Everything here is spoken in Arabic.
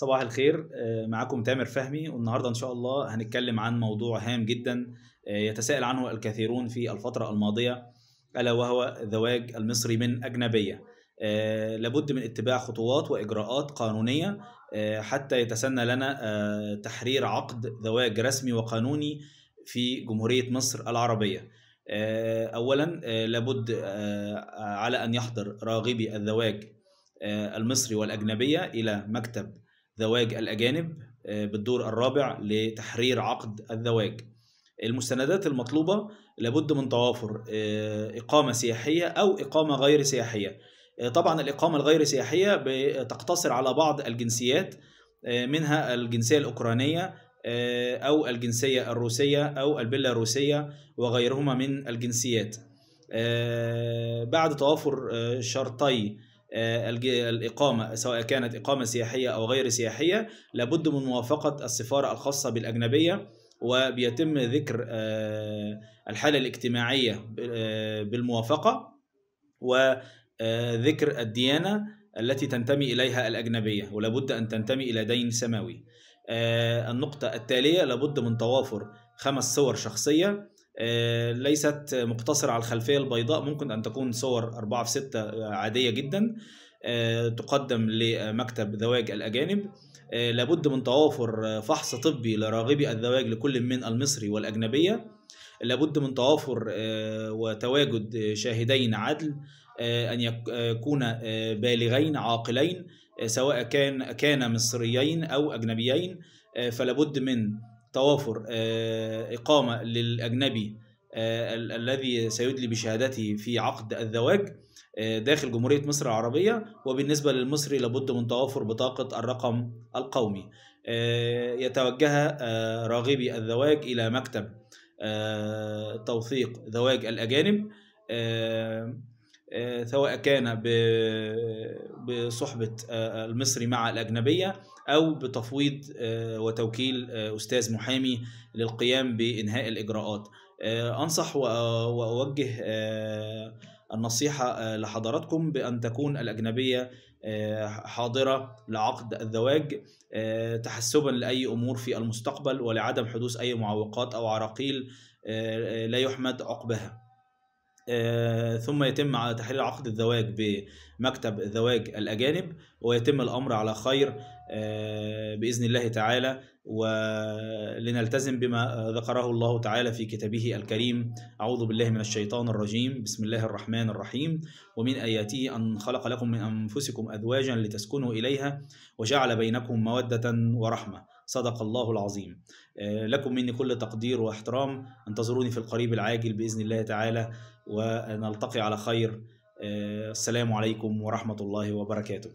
صباح الخير آه، معكم تامر فهمي والنهارده ان شاء الله هنتكلم عن موضوع هام جدا آه، يتساءل عنه الكثيرون في الفتره الماضيه الا وهو زواج المصري من اجنبيه آه، لابد من اتباع خطوات واجراءات قانونيه حتى يتسنى لنا تحرير عقد زواج رسمي وقانوني في جمهوريه مصر العربيه اولا لابد على ان يحضر راغبي الزواج المصري والاجنبيه الى مكتب زواج الأجانب آه، بالدور الرابع لتحرير عقد الزواج المستندات المطلوبة لابد من توافر آه، إقامة سياحية أو إقامة غير سياحية آه، طبعا الإقامة الغير سياحية بتقتصر على بعض الجنسيات منها الجنسية الأوكرانية أو الجنسية الروسية أو البيلاروسية وغيرهما من الجنسيات بعد توافر شرطي آه، الإقامة سواء كانت إقامة سياحية أو غير سياحية لابد من موافقة السفارة الخاصة بالأجنبية وبيتم ذكر آه، الحالة الاجتماعية آه، بالموافقة وذكر الديانة التي تنتمي إليها الأجنبية ولابد أن تنتمي إلى دين سماوي النقطة التالية لابد من توافر خمس صور شخصية آه، ليست مقتصرة على الخلفية البيضاء ممكن أن تكون صور 4 في 6 عادية جدا آه، تقدم لمكتب زواج الأجانب آه، لابد من توافر فحص طبي لراغبي الزواج لكل من المصري والأجنبية لابد من توافر وتواجد شاهدين عدل أن يكون بالغين عاقلين سواء كان كان مصريين أو أجنبيين فلابد من توافر آه، إقامة للأجنبي آه، الذي سيدلي بشهادته في عقد الزواج آه، داخل جمهورية مصر العربية وبالنسبة للمصري لابد من توافر بطاقة الرقم القومي يتوجه راغبي الزواج إلى مكتب توثيق زواج الأجانب آه، سواء كان بصحبة آه، المصري مع الأجنبية أو بتفويض آه، وتوكيل أستاذ محامي للقيام بإنهاء الإجراءات أنصح وأوجه النصيحة لحضراتكم بأن تكون الأجنبية حاضرة لعقد الزواج تحسبا لأي أمور في المستقبل ولعدم حدوث أي معوقات أو عراقيل لا يحمد عقبها آه، ثم يتم تحرير عقد الزواج بمكتب زواج الأجانب ويتم الأمر على خير آه، بإذن الله تعالى ولنلتزم بما ذكره الله تعالى في كتابه الكريم أعوذ بالله من الشيطان الرجيم بسم الله الرحمن الرحيم ومن آياته أن خلق لكم من أنفسكم أزواجا لتسكنوا إليها وجعل بينكم مودة ورحمة صدق الله العظيم آه، لكم مني كل تقدير واحترام انتظروني في القريب العاجل بإذن الله تعالى ونلتقي على خير آه، السلام عليكم ورحمة الله وبركاته